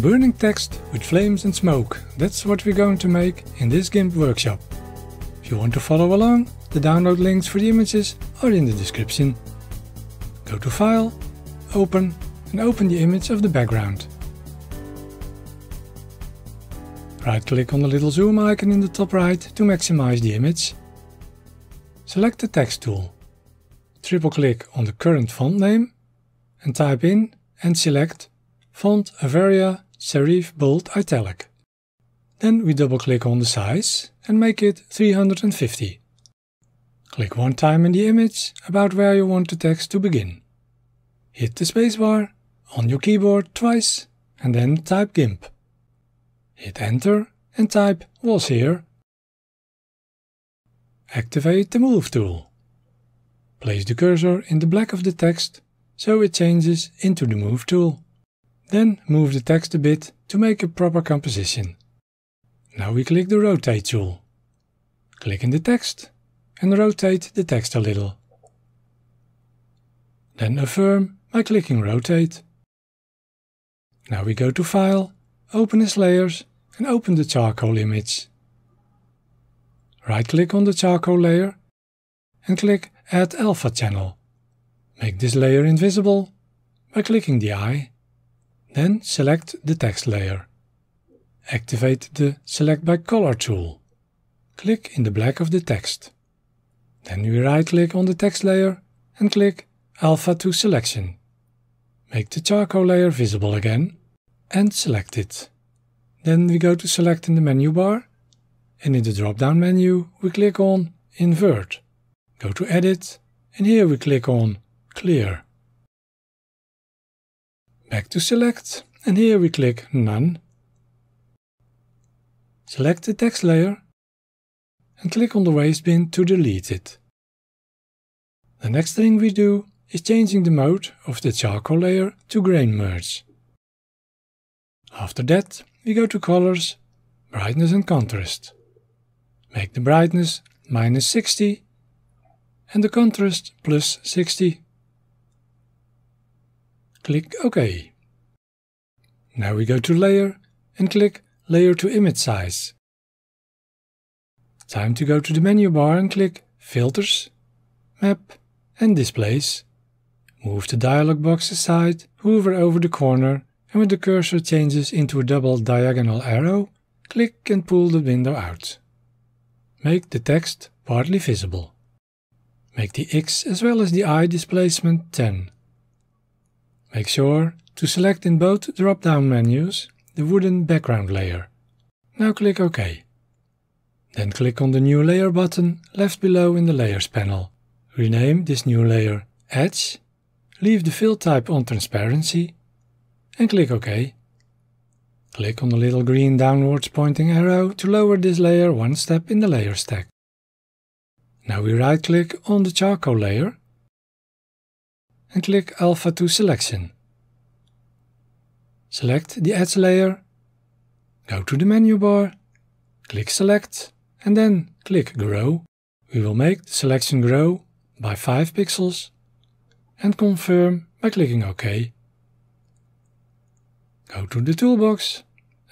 Burning text with flames and smoke, that's what we're going to make in this GIMP workshop. If you want to follow along, the download links for the images are in the description. Go to File, Open and open the image of the background. Right click on the little zoom icon in the top right to maximize the image. Select the text tool. Triple click on the current font name and type in and select Font Averia serif bold italic. Then we double click on the size and make it 350. Click one time in the image about where you want the text to begin. Hit the spacebar on your keyboard twice and then type GIMP. Hit enter and type was here. Activate the move tool. Place the cursor in the black of the text so it changes into the move tool. Then move the text a bit to make a proper composition. Now we click the rotate tool. Click in the text and rotate the text a little. Then affirm by clicking rotate. Now we go to File, Open as Layers and open the charcoal image. Right click on the charcoal layer and click Add Alpha Channel. Make this layer invisible by clicking the eye then select the text layer. Activate the Select by Color tool. Click in the black of the text. Then we right-click on the text layer and click Alpha to Selection. Make the charcoal layer visible again and select it. Then we go to Select in the menu bar and in the drop-down menu we click on Invert. Go to Edit and here we click on Clear. Back to select, and here we click None. Select the text layer and click on the waste bin to delete it. The next thing we do is changing the mode of the charcoal layer to grain merge. After that we go to colors, brightness and contrast. Make the brightness minus 60 and the contrast plus 60 click OK. Now we go to Layer and click Layer to Image Size. Time to go to the menu bar and click Filters, Map and Displays. Move the dialog box aside, hover over the corner and when the cursor changes into a double diagonal arrow, click and pull the window out. Make the text partly visible. Make the X as well as the Y displacement 10. Make sure to select in both drop-down menus the wooden background layer. Now click OK. Then click on the New Layer button left below in the Layers panel. Rename this new layer Edge, leave the fill type on Transparency and click OK. Click on the little green downwards pointing arrow to lower this layer one step in the layer stack. Now we right click on the charcoal layer and click Alpha to Selection. Select the Edge layer, go to the menu bar, click Select and then click Grow. We will make the selection grow by 5 pixels and confirm by clicking OK. Go to the toolbox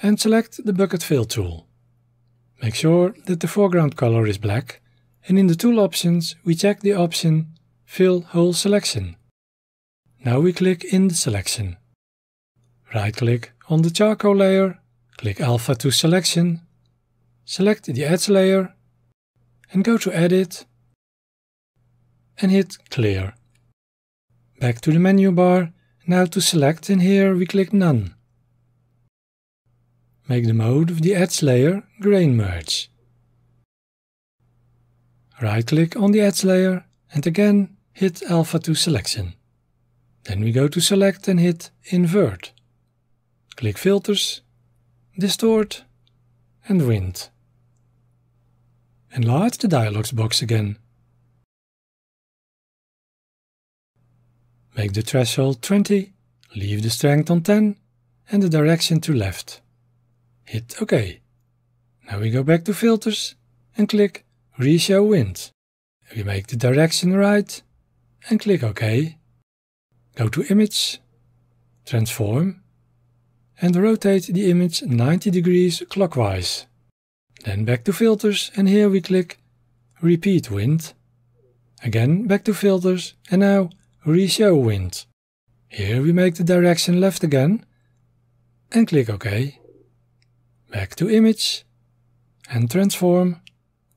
and select the Bucket Fill tool. Make sure that the foreground color is black and in the tool options we check the option Fill Whole Selection. Now we click in the selection. Right-click on the charcoal layer, click Alpha to selection, select the Edge layer and go to Edit and hit Clear. Back to the menu bar, now to select in here we click None. Make the mode of the Edge layer Grain Merge. Right-click on the Edge layer and again hit Alpha to selection. Then we go to select and hit invert. Click filters, distort and wind. Enlarge the dialog box again. Make the threshold 20, leave the strength on 10 and the direction to left. Hit OK. Now we go back to filters and click reshow wind. We make the direction right and click OK. Go to Image, Transform and rotate the image 90 degrees clockwise. Then back to Filters and here we click Repeat Wind. Again back to Filters and now Reshow Wind. Here we make the direction left again and click OK. Back to Image and Transform.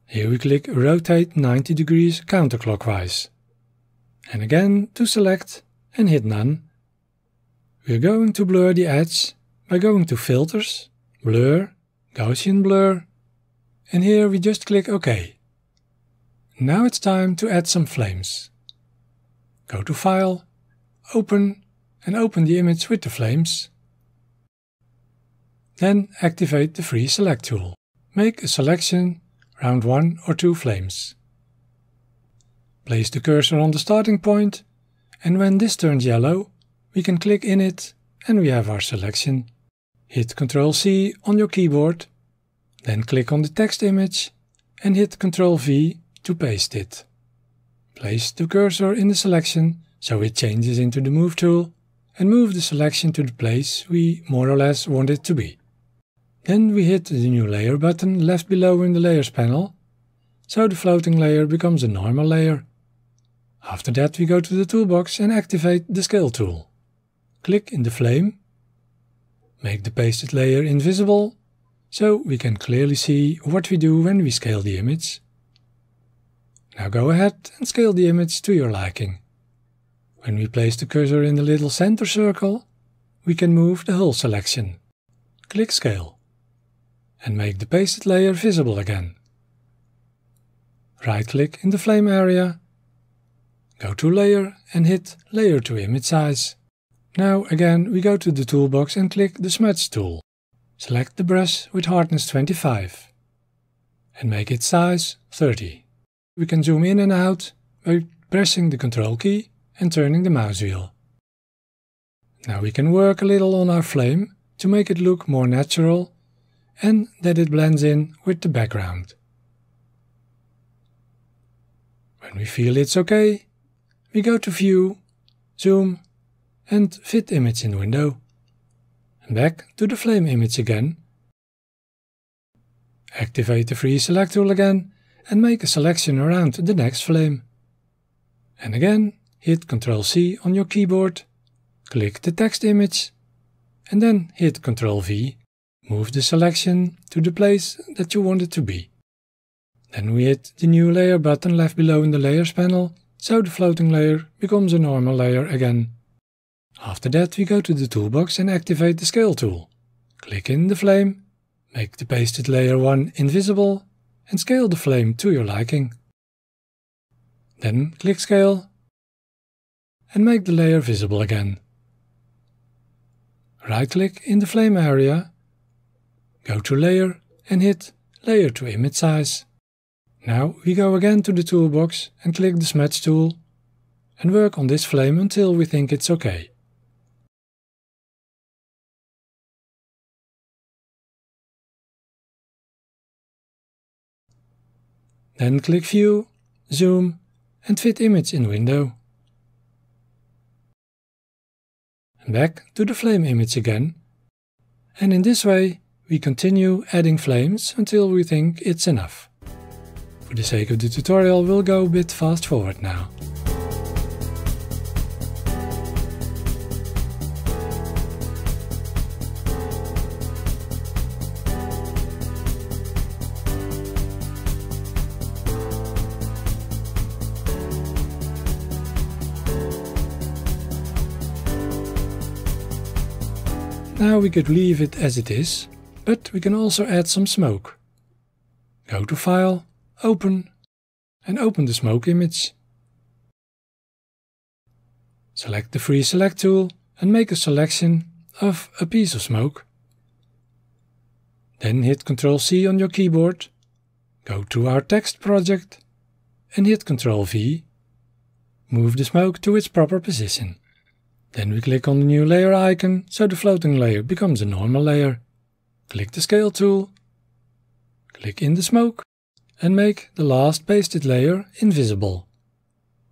Here we click Rotate 90 degrees counterclockwise. And again to select and hit none. We're going to blur the edge by going to filters, blur, Gaussian blur, and here we just click OK. Now it's time to add some flames. Go to File, Open, and open the image with the flames. Then activate the Free Select tool. Make a selection round one or two flames. Place the cursor on the starting point and when this turns yellow, we can click in it and we have our selection. Hit Ctrl C on your keyboard, then click on the text image and hit Ctrl V to paste it. Place the cursor in the selection so it changes into the Move tool and move the selection to the place we more or less want it to be. Then we hit the new layer button left below in the layers panel, so the floating layer becomes a normal layer. After that we go to the toolbox and activate the scale tool. Click in the flame, make the pasted layer invisible, so we can clearly see what we do when we scale the image. Now go ahead and scale the image to your liking. When we place the cursor in the little center circle, we can move the whole selection. Click Scale and make the pasted layer visible again. Right-click in the flame area Go to Layer and hit Layer to Image Size. Now again we go to the toolbox and click the Smudge tool. Select the brush with hardness 25 and make its size 30. We can zoom in and out by pressing the control key and turning the mouse wheel. Now we can work a little on our flame to make it look more natural and that it blends in with the background. When we feel it's okay, we go to View, Zoom and Fit Image in Window. And back to the flame image again. Activate the Free Select tool again and make a selection around the next flame. And again, hit Ctrl-C on your keyboard, click the text image, and then hit Ctrl-V. Move the selection to the place that you want it to be. Then we hit the New Layer button left below in the Layers panel so the floating layer becomes a normal layer again. After that we go to the toolbox and activate the scale tool. Click in the flame, make the pasted layer 1 invisible and scale the flame to your liking. Then click scale and make the layer visible again. Right click in the flame area, go to layer and hit layer to image size. Now we go again to the toolbox and click the smudge tool and work on this flame until we think it's okay. Then click View, Zoom and Fit Image in Window. And back to the flame image again. And in this way we continue adding flames until we think it's enough. For the sake of the tutorial, we'll go a bit fast forward now. Now we could leave it as it is, but we can also add some smoke. Go to File, open and open the smoke image. Select the free select tool and make a selection of a piece of smoke. Then hit Ctrl C on your keyboard, go to our text project and hit Ctrl V. Move the smoke to its proper position. Then we click on the new layer icon so the floating layer becomes a normal layer. Click the scale tool, click in the smoke and make the last pasted layer invisible.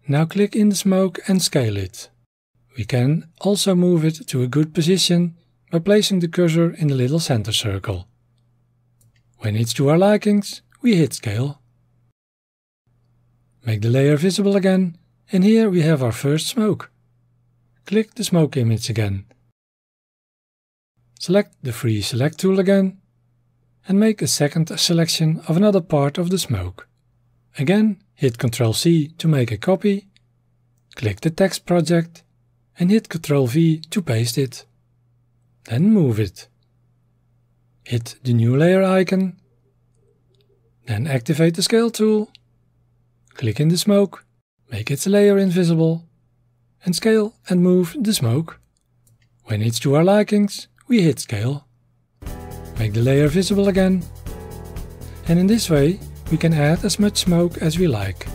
Now click in the smoke and scale it. We can also move it to a good position by placing the cursor in the little center circle. When it's to our likings, we hit scale. Make the layer visible again and here we have our first smoke. Click the smoke image again. Select the free select tool again and make a second selection of another part of the smoke. Again, hit Ctrl C to make a copy, click the text project and hit Ctrl V to paste it. Then move it. Hit the new layer icon, then activate the scale tool, click in the smoke, make its layer invisible and scale and move the smoke. When it's to our likings, we hit scale. Make the layer visible again. And in this way, we can add as much smoke as we like.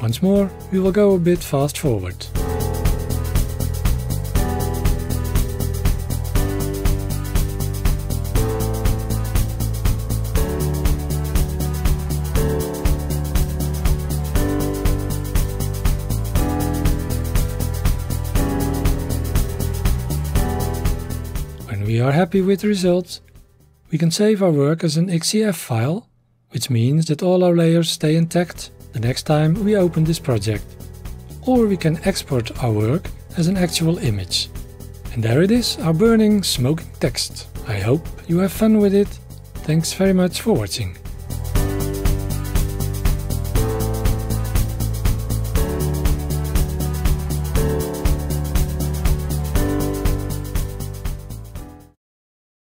Once more, we will go a bit fast forward. are happy with the results, we can save our work as an XCF file, which means that all our layers stay intact the next time we open this project. Or we can export our work as an actual image. And there it is, our burning, smoking text. I hope you have fun with it. Thanks very much for watching.